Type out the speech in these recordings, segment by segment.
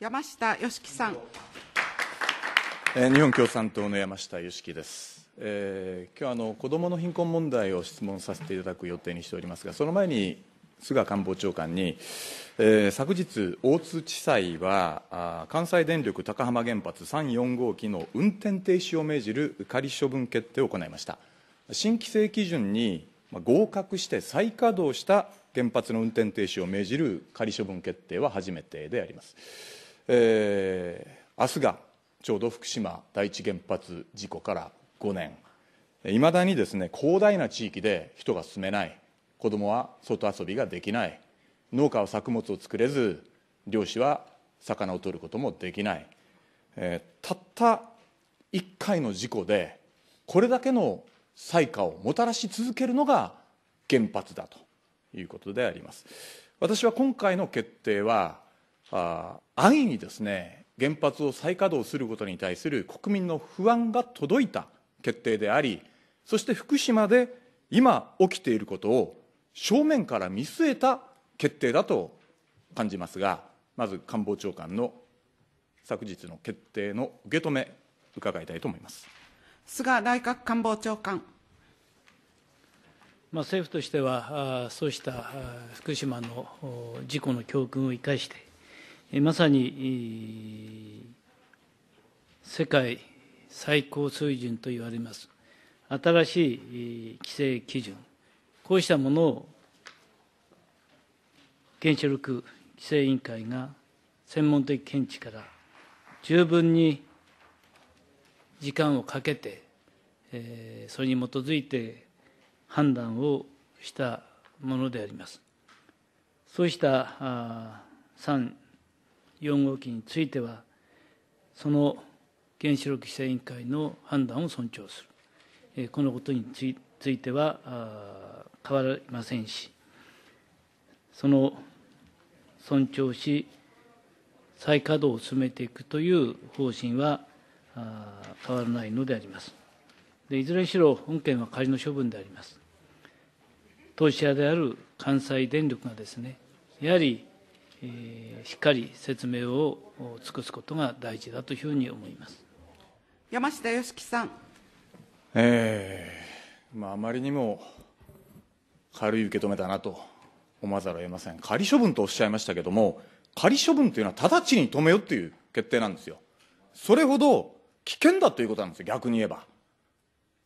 山下芳樹さん。日本共産党の山下芳樹です。えー、今日あの子どもの貧困問題を質問させていただく予定にしておりますが、その前に菅官房長官に、えー、昨日、大津地裁はあ関西電力高浜原発3、4号機の運転停止を命じる仮処分決定を行いました新規制基準に合格して再稼働した原発の運転停止を命じる仮処分決定は初めてであります。えー、明日がちょうど福島第一原発事故から5年いまだにですね広大な地域で人が住めない子どもは外遊びができない農家は作物を作れず漁師は魚を取ることもできない、えー、たった1回の事故でこれだけの災禍をもたらし続けるのが原発だということであります私は今回の決定はあ安易にですね原発を再稼働することに対する国民の不安が届いた決定でありそして福島で今起きていることを正面から見据えた決定だと感じますがまず官房長官の昨日の決定の受け止め伺いたいと思います菅内閣官房長官まあ、政府としては、そうした福島の事故の教訓を生かして、まさに世界最高水準と言われます、新しい規制基準、こうしたものを原子力規制委員会が専門的見地から十分に時間をかけて、えそれに基づいて判断をしたものであります。そうした3、4号機については、その原子力規制委員会の判断を尊重する、このことについては変わりませんし、その尊重し、再稼働を進めていくという方針は変わらないのであります。でいずれにしろ、本件は仮の処分であります。当事者である関西電力がですね、やはり、えー、しっかり説明を尽くすことが大事だというふうに思います山下良樹さん。えーまあ、あまりにも軽い受け止めたなと思わざるを得ません仮処分とおっしゃいましたけれども仮処分というのは直ちに止めよっていう決定なんですよそれほど危険だということなんですよ逆に言えば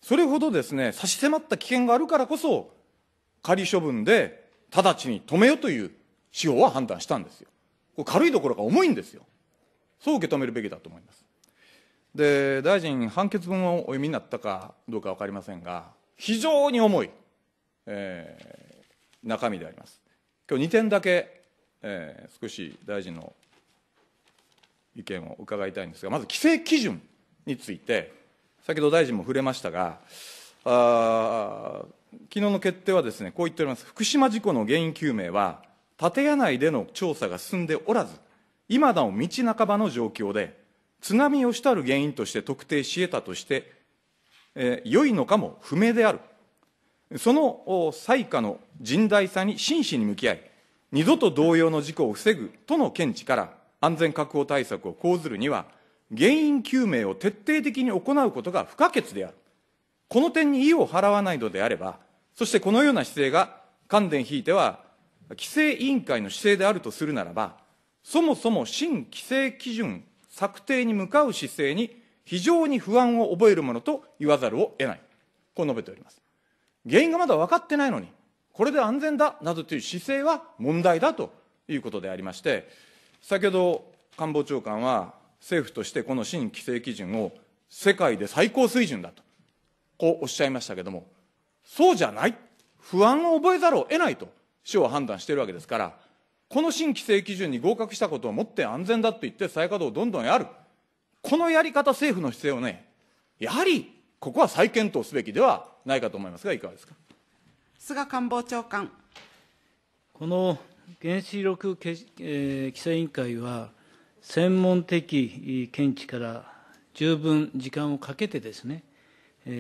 それほどですね差し迫った危険があるからこそ仮処分で直ちに止めよという司法は判断したんですよ。これ軽いどころか重いんですよ。そう受け止めるべきだと思います。で、大臣、判決文をお読みになったかどうか分かりませんが、非常に重い、えー、中身であります。今日2点だけ、えー、少し大臣の意見を伺いたいんですが、まず規制基準について、先ほど大臣も触れましたが、昨日の決定はですねこう言っております福島事故の原因究明は建屋内での調査が進んでおらず今なお道半ばの状況で津波をしたる原因として特定し得たとして、えー、良いのかも不明であるその災禍の甚大さに真摯に向き合い二度と同様の事故を防ぐとの見地から安全確保対策を講ずるには原因究明を徹底的に行うことが不可欠であるこの点に意を払わないのであれば、そしてこのような姿勢が関連ひいては規制委員会の姿勢であるとするならば、そもそも新規制基準策定に向かう姿勢に非常に不安を覚えるものと言わざるを得ない。こう述べております。原因がまだ分かってないのに、これで安全だなどという姿勢は問題だということでありまして、先ほど官房長官は政府としてこの新規制基準を世界で最高水準だとこうおっしゃいましたけども、そうじゃない。不安を覚えざるを得ないと、市は判断しているわけですから、この新規制基準に合格したことをもって安全だと言って再稼働をどんどんやる。このやり方、政府の姿勢をね、やはり、ここは再検討すべきではないかと思いますが、いかがですか。菅官房長官。この原子力、え規制委員会は、専門的見地から十分時間をかけてですね、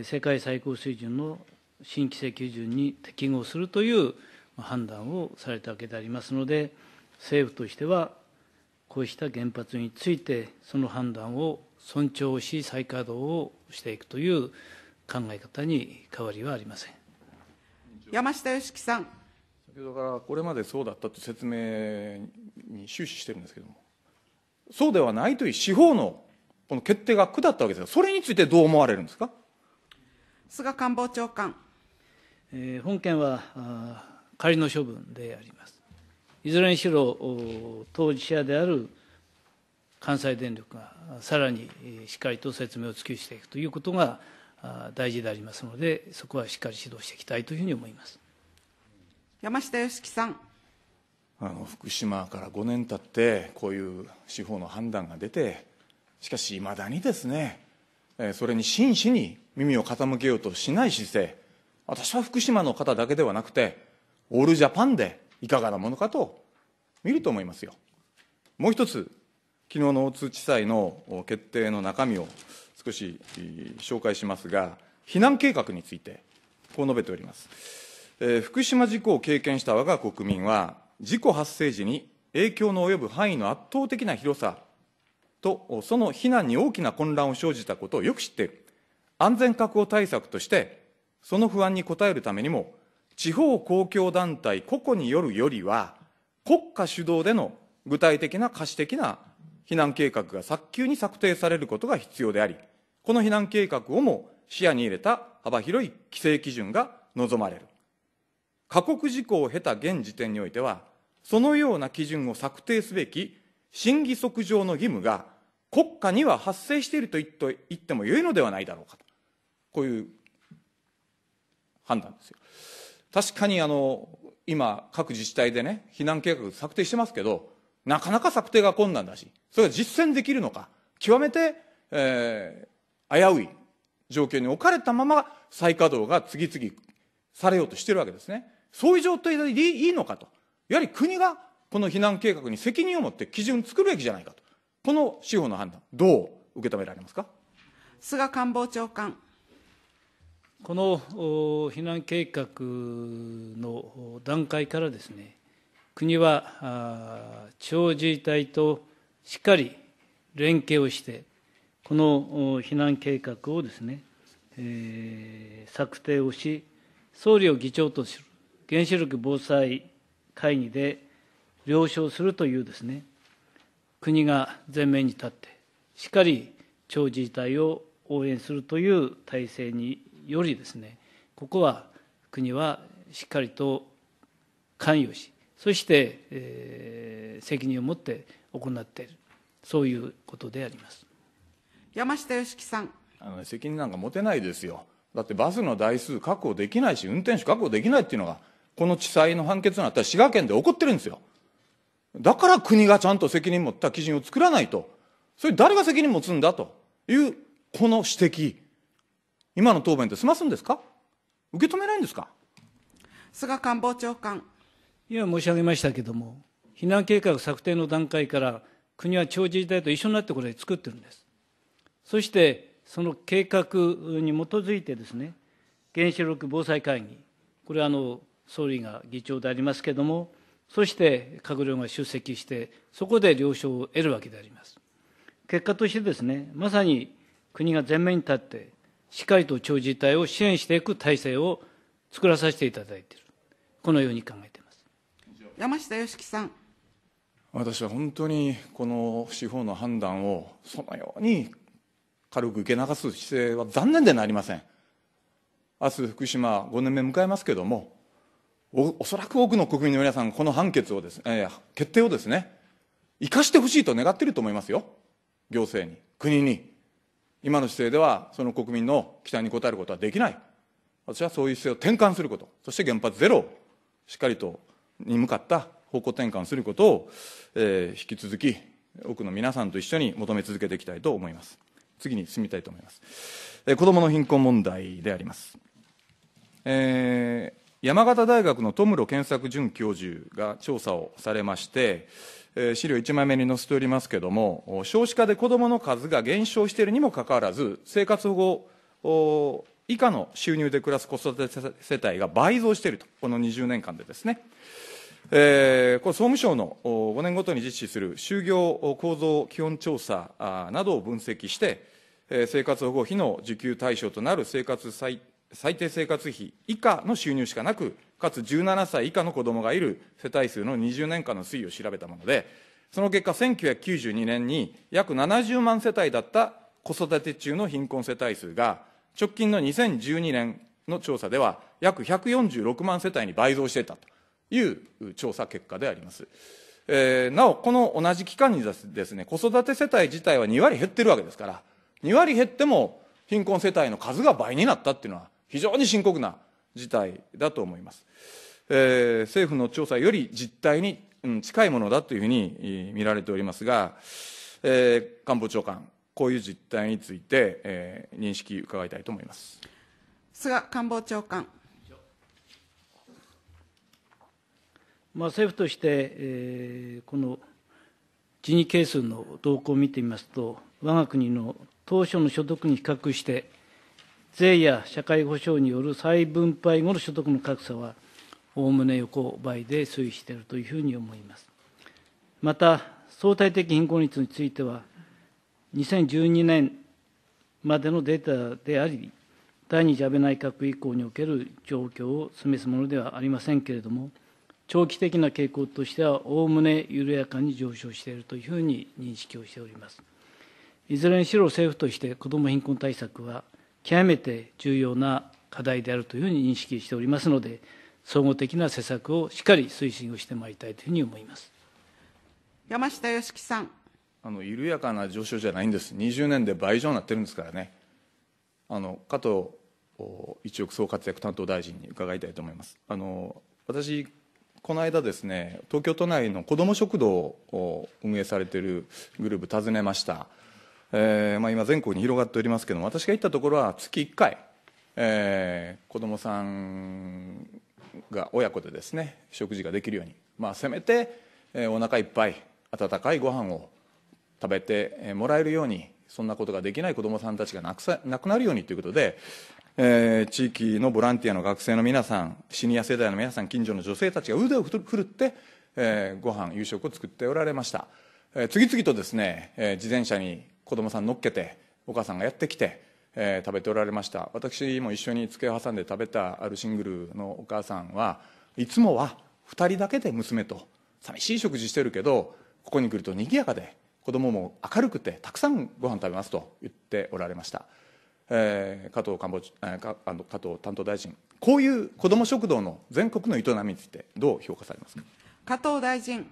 世界最高水準の新規制基準に適合するという判断をされたわけでありますので、政府としては、こうした原発について、その判断を尊重し、再稼働をしていくという考え方に変わりはありません山下良樹さん。先ほどからこれまでそうだったという説明に終始してるんですけども、そうではないという司法のこの決定が下ったわけですが、それについてどう思われるんですか。菅官房長官。え本件は仮の処分であります。いずれにしろ、当事者である関西電力がさらにしっかりと説明を尽くしていくということが大事でありますので、そこはしっかり指導していきたいというふうに思います山下良樹さん。あの福島から5年経って、こういう司法の判断が出て、しかし、いまだにですね、それに真摯に耳を傾けようとしない姿勢、私は福島の方だけではなくて、オールジャパンでいかがなものかと見ると思いますよ。もう一つ、昨日の大津地裁の決定の中身を少し紹介しますが、避難計画について、こう述べております。えー、福島事故を経験した我が国民は、事故発生時に影響の及ぶ範囲の圧倒的な広さとその避難に大きな混乱を生じたことをよく知っている安全確保対策としてその不安に応えるためにも地方公共団体個々によるよりは国家主導での具体的な可視的な避難計画が早急に策定されることが必要でありこの避難計画をも視野に入れた幅広い規制基準が望まれる過酷事項を経た現時点においてはそのような基準を策定すべき審議則上の義務が国家には発生していると言ってもよいのではないだろうかと。こういう判断ですよ。確かにあの、今、各自治体でね、避難計画策定してますけど、なかなか策定が困難だし、それが実践できるのか、極めて、えー、危うい状況に置かれたまま再稼働が次々されようとしてるわけですね。そういう状態でいいのかと。やはり国がこの避難計画に責任を持って基準を作るべきじゃないかと。この司法の判断、どう受け止められますか菅官房長官。この避難計画の段階からですね、国は地方自治体としっかり連携をして、この避難計画をですね、えー、策定をし、総理を議長とする原子力防災会議で了承するというですね、国が前面に立って、しっかり地方自治体を応援するという体制によりですね、ここは国はしっかりと関与し、そして、えー、責任を持って行っている、そういうことであります山下良樹さんあの、ね、責任なんか持てないですよ、だってバスの台数確保できないし、運転手確保できないっていうのが、この地裁の判決になったら滋賀県で起こってるんですよ。だから国がちゃんと責任持った基準を作らないと。それ誰が責任持つんだというこの指摘。今の答弁で済ますんですか受け止めないんですか菅官房長官。今申し上げましたけれども、避難計画策定の段階から国は地方自治体と一緒になってこれ作ってるんです。そしてその計画に基づいてですね、原子力防災会議、これはあの総理が議長でありますけれども、そして閣僚が出席して、そこで了承を得るわけであります。結果としてですね、まさに国が前面に立って、しっかりと地方自治体を支援していく体制を作らさせていただいている、このように考えています。山下芳樹さん。私は本当にこの司法の判断をそのように軽く受け流す姿勢は残念でなりません。明日福島5年目迎えますけれども、おおそらく多くの国民の皆さん、この判決をです、えー、決定をですね、生かしてほしいと願っていると思いますよ、行政に、国に。今の姿勢では、その国民の期待に応えることはできない。私はそういう姿勢を転換すること、そして原発ゼロをしっかりとに向かった方向転換することを、えー、引き続き、多くの皆さんと一緒に求め続けていきたいと思います。次に進みたいと思います。えー、子どもの貧困問題であります。えー山形大学の戸室健作准教授が調査をされまして、え資料1枚目に載せておりますけれども、少子化で子どもの数が減少しているにもかかわらず、生活保護以下の収入で暮らす子育て世帯が倍増していると、この20年間でですね。えー、これ総務省の5年ごとに実施する就業構造基本調査などを分析して、生活保護費の受給対象となる生活最最低生活費以下の収入しかなく、かつ17歳以下の子供がいる世帯数の20年間の推移を調べたもので、その結果、1992年に約70万世帯だった子育て中の貧困世帯数が、直近の2012年の調査では、約146万世帯に倍増していたという調査結果であります。えー、なお、この同じ期間にですね、子育て世帯自体は2割減ってるわけですから、2割減っても貧困世帯の数が倍になったっていうのは、非常に深刻な事態だと思います。えー、政府の調査より実態に、近いものだというふうに見られておりますが、えー、官房長官、こういう実態について、えー、認識伺いたいと思います。菅官房長官。まあ、政府として、えー、この地に係数の動向を見てみますと、我が国の当初の所得に比較して、税や社会保障による再分配後の所得の格差は、おおむね横ばいで推移しているというふうに思います。また、相対的貧困率については、2012年までのデータであり、第2次安倍内閣以降における状況を示すものではありませんけれども、長期的な傾向としては、おおむね緩やかに上昇しているというふうに認識をしております。いずれにしろ政府として、子ども貧困対策は、極めて重要な課題であるというふうに認識しておりますので、総合的な施策をしっかり推進をしてまいりたいというふうに思います山下良樹さん。あの緩やかな上昇じゃないんです、20年で倍以上になってるんですからね、あの加藤一億総活躍担当大臣に伺いたいと思います。あの私この間ですね東京都内の子ども食堂を運営されているグループ訪ねましたえーまあ、今全国に広がっておりますけども私が行ったところは月1回、えー、子どもさんが親子でですね食事ができるように、まあ、せめて、えー、お腹いっぱい温かいご飯を食べてもらえるようにそんなことができない子どもさんたちがなくさなくなるようにということで、えー、地域のボランティアの学生の皆さんシニア世代の皆さん近所の女性たちが腕を振るって、えー、ご飯夕食を作っておられました、え次々とですね、え自転車に子供さん乗っけてお母さんがやってきて、えー、食べておられました私も一緒に机を挟んで食べたあるシングルのお母さんはいつもは2人だけで娘と寂しい食事してるけどここに来ると賑やかで子供も明るくてたくさんご飯食べますと言っておられました、えー、加藤官房、えー、あの加藤担当大臣こういう子ども食堂の全国の営みについてどう評価されますか加藤大臣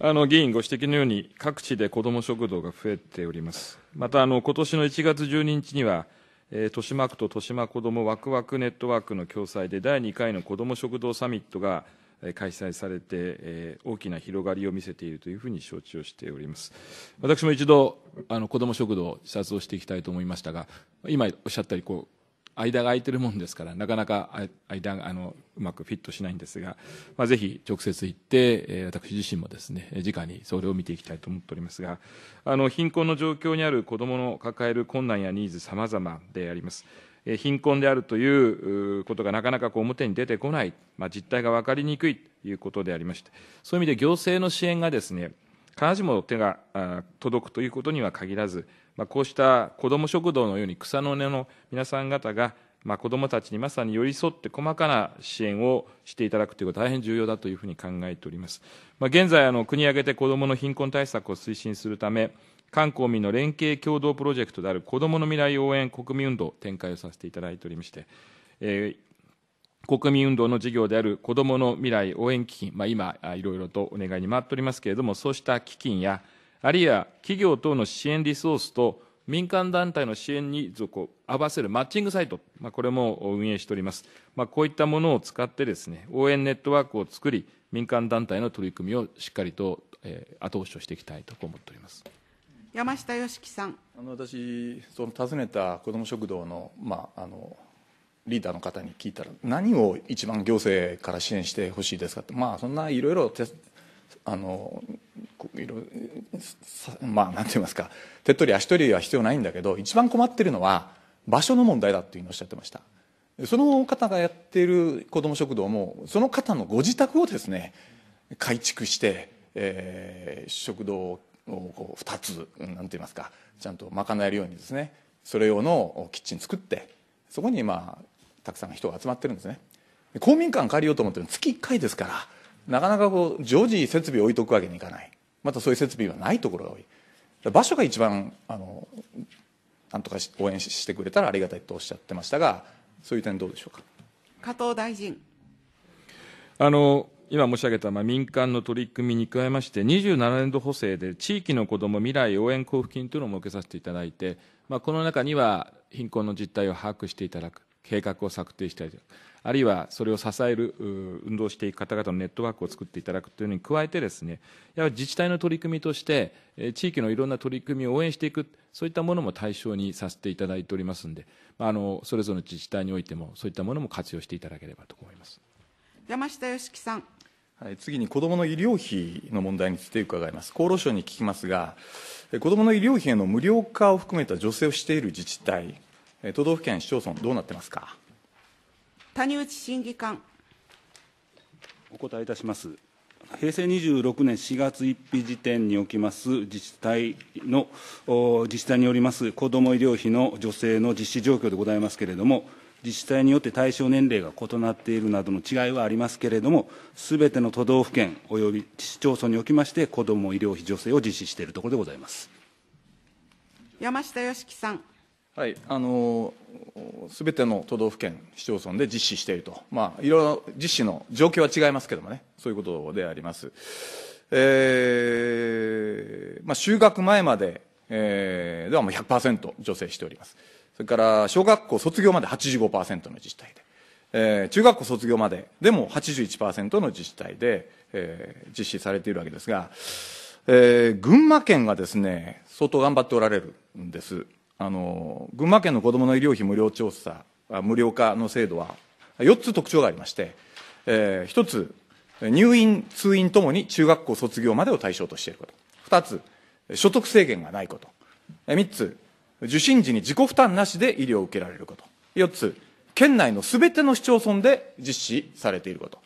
あの議員ご指摘のように、各地で子ども食堂が増えております。また、あの今年の1月12日には、えー、豊島区と豊島子どもワクワクネットワークの共催で、第2回の子ども食堂サミットが開催されて、えー、大きな広がりを見せているというふうに承知をしております。私も一度、あの子ども食堂を視察をしていきたいと思いましたが、今おっしゃったように、こう間が空いてるもんですからなかなか間があのうまくフィットしないんですが、まあ、ぜひ直接行って、え私自身もですね直にそれを見ていきたいと思っておりますがあの貧困の状況にある子どもの抱える困難やニーズさまざまであります。貧困であるということがなかなかこう表に出てこない、まあ、実態が分かりにくいということでありまして、そういう意味で行政の支援がですね、必ずしも手が届くということには限らず、まあ、こうした子ども食堂のように草の根の皆さん方が、まあ、子どもたちにまさに寄り添って細かな支援をしていただくということは大変重要だというふうに考えております。まあ、現在あの、国挙げて子どもの貧困対策を推進するため、観光民の連携共同プロジェクトである子どもの未来応援国民運動展開をさせていただいておりまして、えー国民運動の事業である子どもの未来応援基金、まあ、今、いろいろとお願いに回っておりますけれども、そうした基金や、あるいは企業等の支援リソースと民間団体の支援に合わせるマッチングサイト、まあ、これも運営しております。まあ、こういったものを使ってですね、応援ネットワークを作り、民間団体の取り組みをしっかりと、えー、後押しをしていきたいと思っております。山下義樹さん。あの私、その訪ねた子ども食堂の、まあ、あの。リーダーの方に聞いたら何を一番行政から支援してほしいですかってまあそんないろいろあのいろまあ何て言いますか手っ取り足取りは必要ないんだけど一番困ってるのは場所の問題だっていうのをおっしゃってましたその方がやっている子ども食堂もその方のご自宅をですね改築して、えー、食堂をこう2つ何て言いますかちゃんと賄えるようにですねそれ用のキッチン作ってそこにまあたくさん人が集まってるんですね公民館借りようと思って月1回ですからなかなかこう常時設備を置いとくわけにいかないまたそういう設備はないところが多い場所が一番あのなんとか応援してくれたらありがたいとおっしゃってましたがそういう点どうでしょうか加藤大臣あの今申し上げた、まあ、民間の取り組みに加えまして、27年度補正で地域の子ども未来応援交付金というのを設けさせていただいて、まあ、この中には貧困の実態を把握していただく、計画を策定したりあるいはそれを支える運動していく方々のネットワークを作っていただくというのに加えてですねやはり自治体の取り組みとして地域のいろんな取り組みを応援していくそういったものも対象にさせていただいておりますのであのそれぞれの自治体においてもそういったものも活用していただければと思います山下良樹さんはい、次に子どもの医療費の問題について伺います厚労省に聞きますが子どもの医療費への無料化を含めた助成をしている自治体都道府県、市町村、どうなってますか。谷内審議官。お答えいたします。平成26年4月1日時点におきます自治体の自治体によります子ども医療費の助成の実施状況でございますけれども、自治体によって対象年齢が異なっているなどの違いはありますけれども、すべての都道府県および市町村におきまして、子ども医療費助成を実施しているところでございます山下良樹さん。はい、あのすべての都道府県、市町村で実施していると、まあ、いろいろ実施の状況は違いますけどもね、そういうことであります。えーまあ、就学前まで、えー、ではもう100%助成しております。それから小学校卒業まで85%の自治体で、えー、中学校卒業まででも81%の自治体で、えー、実施されているわけですが、えー、群馬県がですね、相当頑張っておられるんです。あの群馬県の子どもの医療費無料調査無料化の制度は4つ特徴がありまして、えー、1つ入院通院ともに中学校卒業までを対象としていること2つ所得制限がないこと3つ受診時に自己負担なしで医療を受けられること4つ県内のすべての市町村で実施されていること、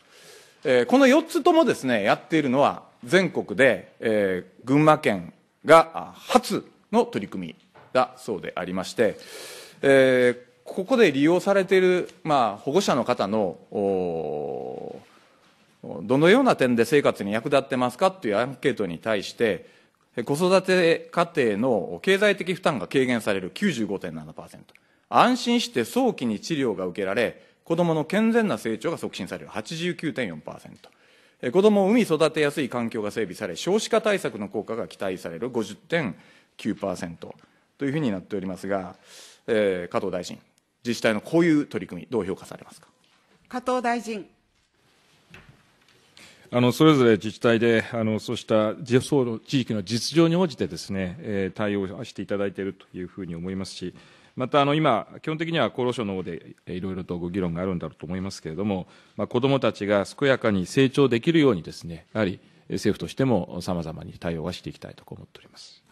えー、この4つともですねやっているのは全国で、えー、群馬県が初の取り組みだそうでありまして、えー、ここで利用されている、まあ、保護者の方のどのような点で生活に役立ってますかというアンケートに対して子育て家庭の経済的負担が軽減される95.7%安心して早期に治療が受けられ子どもの健全な成長が促進される89.4%子どもを産み育てやすい環境が整備され少子化対策の効果が期待される50.9%というふうになっておりますが、えー、加藤大臣、自治体のこういう取り組み、どう評価されますか加藤大臣。あのそれぞれ自治体であのそうした地域の実情に応じてですね、えー、対応していただいているというふうに思いますし、またあの今、基本的には厚労省の方でいろいろとご議論があるんだろうと思いますけれども、まあ、子どもたちが健やかに成長できるようにですね、やはり政府としてもさまざまに対応はしていきたいと思っております。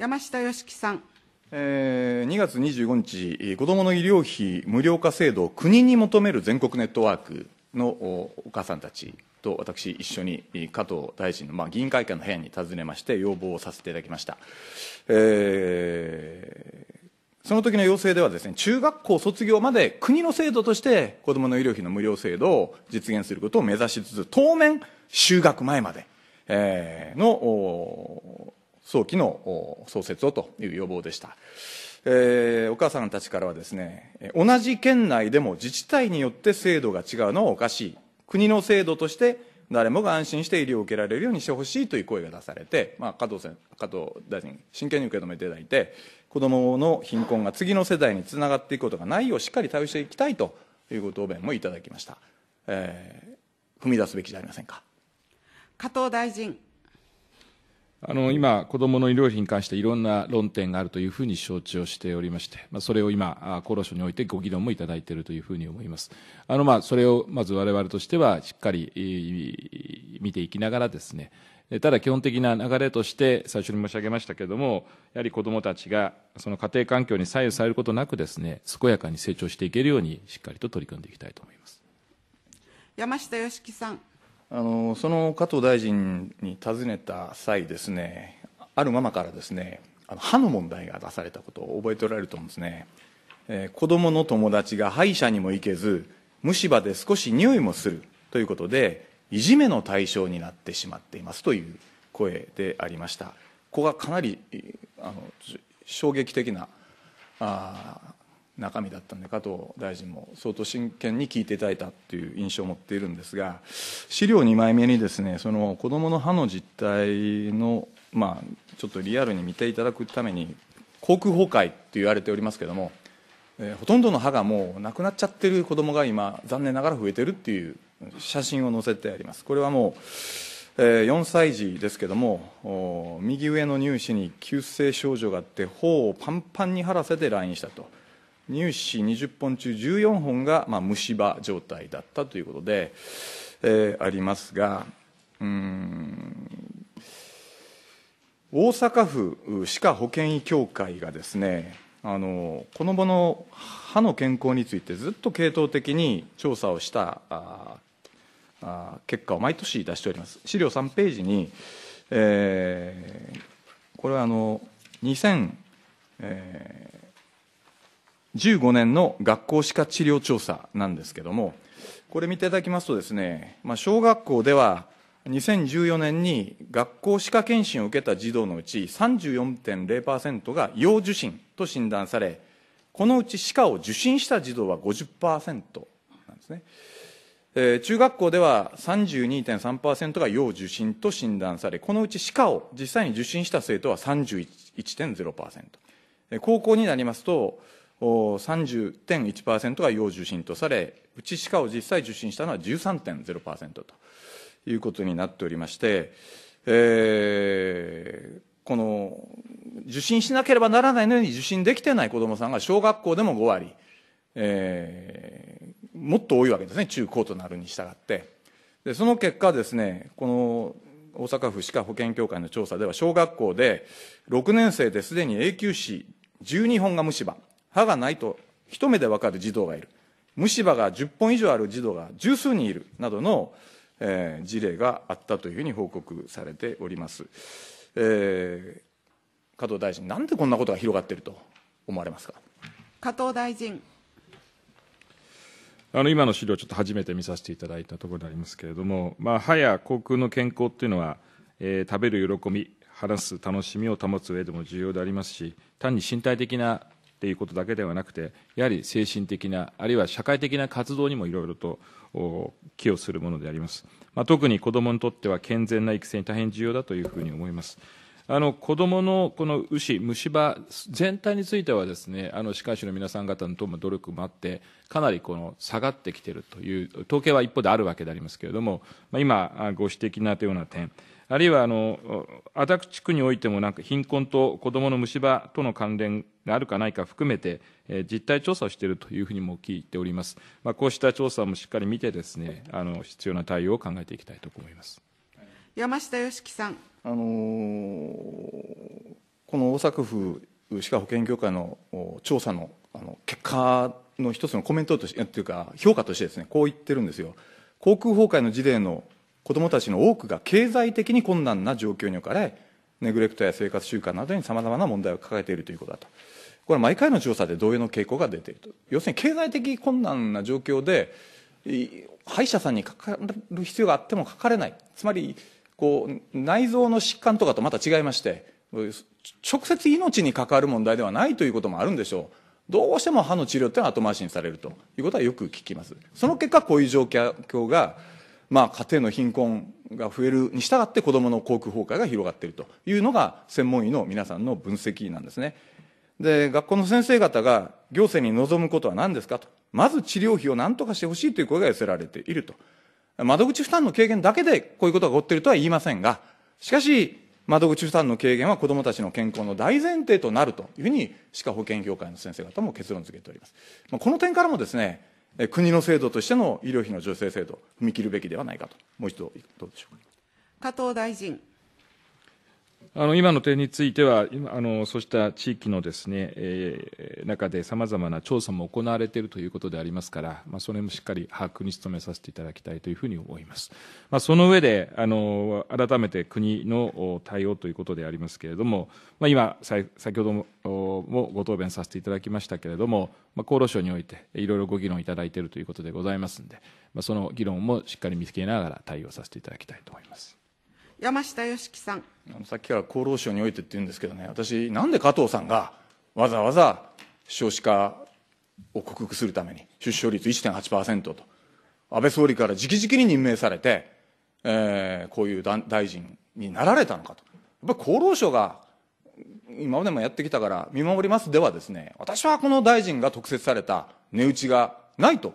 山下芳樹さん。えー、2月25日、子どもの医療費無料化制度を国に求める全国ネットワークのお母さんたちと私、一緒に加藤大臣の、まあ、議員会館の部屋に訪ねまして、要望をさせていただきました。えー、その時の要請ではですね、中学校卒業まで国の制度として子どもの医療費の無料制度を実現することを目指しつつ、当面、就学前まで、えー、の、早期の創設をという要望でした。えー、お母さんたちからはですね、同じ県内でも自治体によって制度が違うのはおかしい。国の制度として誰もが安心して医療を受けられるようにしてほしいという声が出されて、まあ、加藤加藤大臣、真剣に受け止めていただいて、子どもの貧困が次の世代につながっていくことがないようしっかり対応していきたいというご答弁もいただきました。えー、踏み出すべきじゃありませんか。加藤大臣。あの今、子どもの医療費に関していろんな論点があるというふうに承知をしておりまして、まあ、それを今、厚労省においてご議論もいただいているというふうに思います。あのまあそれをまずわれわれとしてはしっかり見ていきながらですね、ただ基本的な流れとして最初に申し上げましたけれども、やはり子どもたちがその家庭環境に左右されることなくですね、健やかに成長していけるようにしっかりと取り組んでいきたいと思います。山下良樹さん。あのその加藤大臣に尋ねた際ですねあるママからですねあの歯の問題が出されたことを覚えておられると思うんですね、えー、子供の友達が歯医者にも行けず虫歯で少し匂いもするということでいじめの対象になってしまっていますという声でありましたここがかなりあの衝撃的なあ中身だったんで加藤大臣も相当真剣に聞いていただいたという印象を持っているんですが資料2枚目にですねその子どもの歯の実態の、まあ、ちょっとリアルに見ていただくために口腔崩壊って言われておりますけども、えー、ほとんどの歯がもうなくなっちゃってる子どもが今残念ながら増えてるっていう写真を載せてありますこれはもうえ4歳児ですけども右上の乳歯に急性症状があって頬をパンパンに張らせて来院したと。乳歯20本中14本が、まあ、虫歯状態だったということで、えー、ありますが大阪府歯科保険医協会がですねあのこの後の歯の健康についてずっと系統的に調査をしたああ結果を毎年出しております資料3ページに、えー、これはあの2000、えー15年の学校歯科治療調査なんですけども、これ見ていただきますとですね、まあ、小学校では2014年に学校歯科検診を受けた児童のうち34.0%が要受診と診断され、このうち歯科を受診した児童は50%なんですね。えー、中学校では32.3%が要受診と診断され、このうち歯科を実際に受診した生徒は31.0%。高校になりますと、30.1%が要受診とされ、うち歯科を実際受診したのは13.0%ということになっておりまして、えー、この受診しなければならないのに受診できてない子どもさんが小学校でも5割、えー、もっと多いわけですね、中高となるに従って。でその結果ですね、この大阪府歯科保健協会の調査では、小学校で6年生ですでに永久歯12本が虫歯。歯がないと一目でわかる児童がいる虫歯が10本以上ある児童が十数人いるなどの、えー、事例があったというふうに報告されております、えー、加藤大臣なんでこんなことが広がっていると思われますか加藤大臣あの今の資料、ちょっと初めて見させていただいたところでありますけれども、まあ、歯や口腔の健康っていうのは、えー、食べる喜び、話す楽しみを保つ上でも重要でありますし、単に身体的なっていうことだけではなくて、やはり精神的な、あるいは社会的な活動にもいろいろと寄与するものであります。まあ、特に子どもにとっては健全な育成に大変重要だというふうに思います。あの子どものこの牛、虫歯全体についてはですねあの歯科医師の皆さん方のとも努力もあってかなりこの下がってきているという統計は一方であるわけでありますけれども、まあ、今、ご指摘なったような点あるいはあの足立地区においてもなんか貧困と子どもの虫歯との関連があるかないか含めて、えー、実態調査をしているというふうにも聞いております、まあ、こうした調査もしっかり見てですねあの必要な対応を考えていきたいと思います山下良樹さん。あのこの大阪府歯科保健協会の調査のあの結果の一つのコメントとしてというか評価としてですねこう言ってるんですよ航空崩壊の事例の子どもたちの多くが経済的に困難な状況に置かれネグレクトや生活習慣などにさまざまな問題を抱えているということだとこれは毎回の調査で同様の傾向が出ていると要するに経済的困難な状況で歯医者さんにかかる必要があってもかかれないつまりこう内臓の疾患とかとまた違いまして直接命に関わる問題ではないということもあるんでしょうどうしても歯の治療ってのは後回しにされるということはよく聞きますその結果こういう状況が、まあ、家庭の貧困が増えるに従って子どもの口腔崩壊が広がっているというのが専門医の皆さんの分析なんですねで学校の先生方が行政に望むことは何ですかとまず治療費を何とかしてほしいという声が寄せられていると窓口負担の軽減だけでこういうことが起こっているとは言いませんが、しかし、窓口負担の軽減は子どもたちの健康の大前提となるというふうに、歯科保険業界の先生方も結論付けております。まあ、この点からもですね、国の制度としての医療費の助成制度、踏み切るべきではないかと、もう一度、どうでしょうか。加藤大臣。あの今の点については、あのそうした地域のですね、えー、中でさまざまな調査も行われているということでありますから、まあ、それもしっかり把握に努めさせていただきたいというふうに思います。まあ、その上であの、改めて国の対応ということでありますけれども、まあ、今、先ほどもご答弁させていただきましたけれども、まあ、厚労省においていろいろご議論いただいているということでございますので、まあ、その議論もしっかり見つけながら対応させていただきたいと思います。山下良樹さんあのさっきから厚労省においてって言うんですけどね私なんで加藤さんがわざわざ少子化を克服するために出生率1.8%と安倍総理から直々に任命されて、えー、こういう大臣になられたのかとやっぱり厚労省が今までもやってきたから見守りますではですね私はこの大臣が特設された値打ちがないと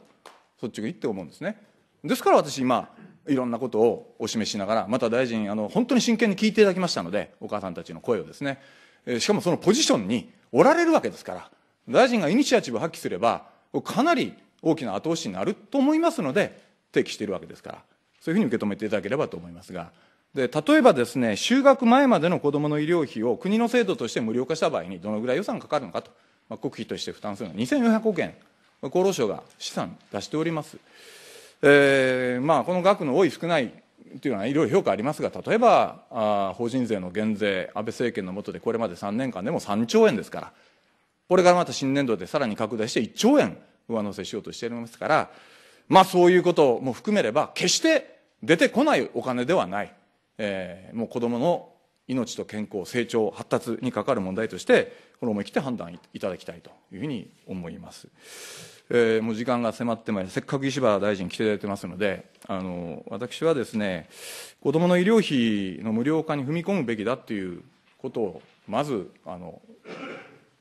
率直に言って思うんですねですから私今いろんなことをお示しながらまた大臣あの本当に真剣に聞いていただきましたのでお母さんたちの声をですね、えしかもそのポジションにおられるわけですから大臣がイニシアチブを発揮すればかなり大きな後押しになると思いますので提起しているわけですからそういうふうに受け止めていただければと思いますが。で例えばですね、就学前までの子どもの医療費を国の制度として無料化した場合に、どのぐらい予算かかるのかと、まあ、国費として負担するのは2400億円、厚労省が資産出しております。えーまあ、この額の多い少ないというのはいろいろ評価ありますが例えばあ法人税の減税安倍政権の下でこれまで3年間でも3兆円ですからこれからまた新年度でさらに拡大して1兆円上乗せしようとしていますからまあそういうことも含めれば決して出てこないお金ではない、えー、もう子どもの命と健康成長発達にかかる問題としてこれ思い切って判断いただきたいというふうに思います。えー、もう時間が迫ってまいりせっかく石破大臣来ていただいてますので、あの私はですね、子どもの医療費の無料化に踏み込むべきだということを、まずあの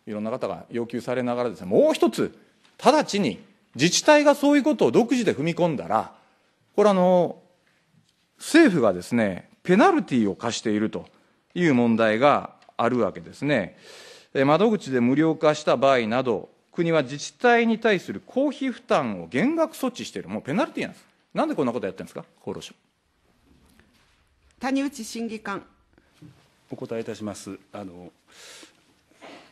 いろんな方が要求されながらですね、もう一つ、直ちに自治体がそういうことを独自で踏み込んだら、これあの、政府がですね、ペナルティを課しているという問題があるわけですね。窓口で無料化した場合など、国は自治体に対する公費負担を減額措置している、もうペナルティーなんです。なんでこんなことやってるんですか、厚労省。谷内審議官。お答えいたします。あの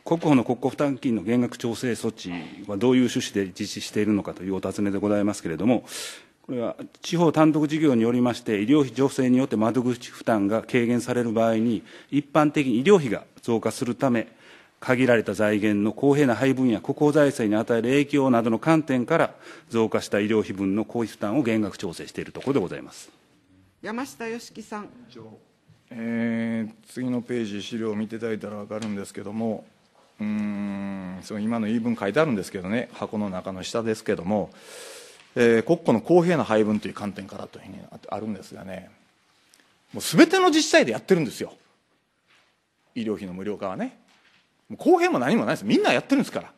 国保の国庫負担金の減額調整措置はどういう趣旨で実施しているのかというお尋ねでございますけれども、これは地方単独事業によりまして、医療費助成によって窓口負担が軽減される場合に、一般的に医療費が増加するため、限られた財源の公平な配分や国庫財政に与える影響などの観点から、増加した医療費分の公費負担を減額調整しているところでございます山下芳樹さん。えー、次のページ、資料を見ていただいたら分かるんですけども、うんその今の言い分書いてあるんですけどね、箱の中の下ですけども、えー、国庫の公平な配分という観点からというふうにあるんですがね、もうすべての自治体でやってるんですよ、医療費の無料化はね。公平も何もないですみんなやってるんですから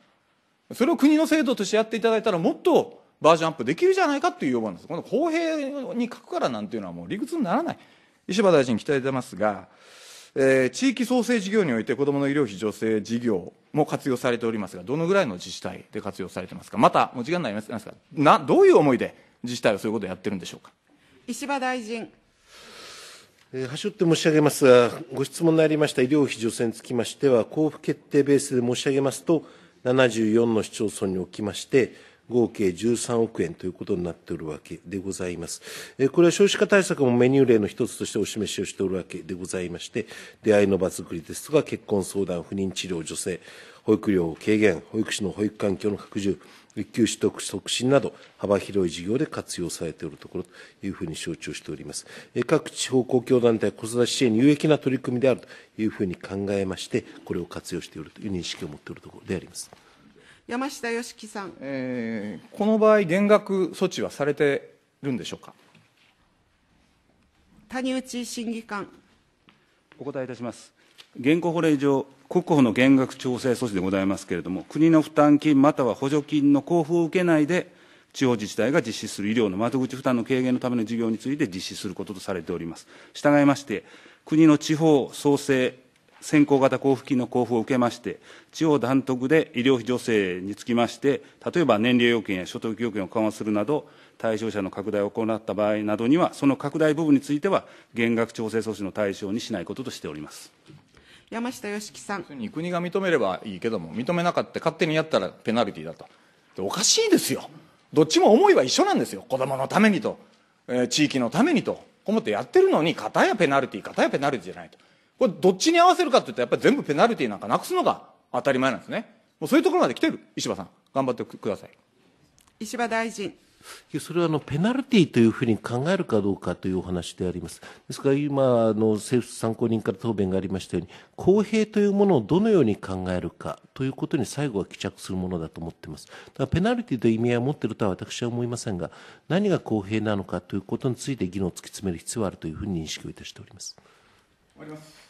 それを国の制度としてやっていただいたらもっとバージョンアップできるじゃないかっていう要望なんですこの公平に書くからなんていうのはもう理屈にならない石破大臣期待出ますが、えー、地域創生事業において子どもの医療費助成事業も活用されておりますがどのぐらいの自治体で活用されてますかまたお時間になりますがなどういう思いで自治体はそういうことをやってるんでしょうか石破大臣端折って申し上げますが、ご質問のありました医療費助成につきましては、交付決定ベースで申し上げますと、74の市町村におきまして、合計13億円ということになっておるわけでございます。これは少子化対策もメニュー例の一つとしてお示しをしておるわけでございまして、出会いの場づくりですとか、結婚相談、不妊治療、助成、保育料軽減、保育士の保育環境の拡充、育休取得促進など、幅広い事業で活用されておるところというふうに承知をしております。各地方公共団体、子育て支援に有益な取り組みであるというふうに考えまして、これを活用しているという認識を持っているところであります。山下義樹さん、えー、この場合、減額措置はされているんでしょうか谷内審議官お答えいたします。現行法令上、国保の減額調整措置でございますけれども、国の負担金または補助金の交付を受けないで、地方自治体が実施する医療の窓口負担の軽減のための事業について実施することとされております。従いまして、国の地方創生先行型交付金の交付を受けまして、地方単独で医療費助成につきまして、例えば年齢要件や所得要件を緩和するなど、対象者の拡大を行った場合などには、その拡大部分については、減額調整措置の対象にしないこととしております。山下良樹さん国が認めればいいけども認めなかった勝手にやったらペナルティーだとおかしいですよどっちも思いは一緒なんですよ子供のためにと、えー、地域のためにと思ってやってるのに片やペナルティー片やペナルティーじゃないとこれどっちに合わせるかって言ったらやっぱり全部ペナルティーなんかなくすのが当たり前なんですねもうそういうところまで来てる石破さん頑張ってください石破大臣それはあのペナルティというふうに考えるかどうかというお話であります。ですから今、あの政府参考人から答弁がありましたように、公平というものをどのように考えるかということに最後は帰着するものだと思っています。だからペナルティという意味合いを持っているとは私は思いませんが、何が公平なのかということについて議論を突き詰める必要があるというふうに認識をいたしております。終わります。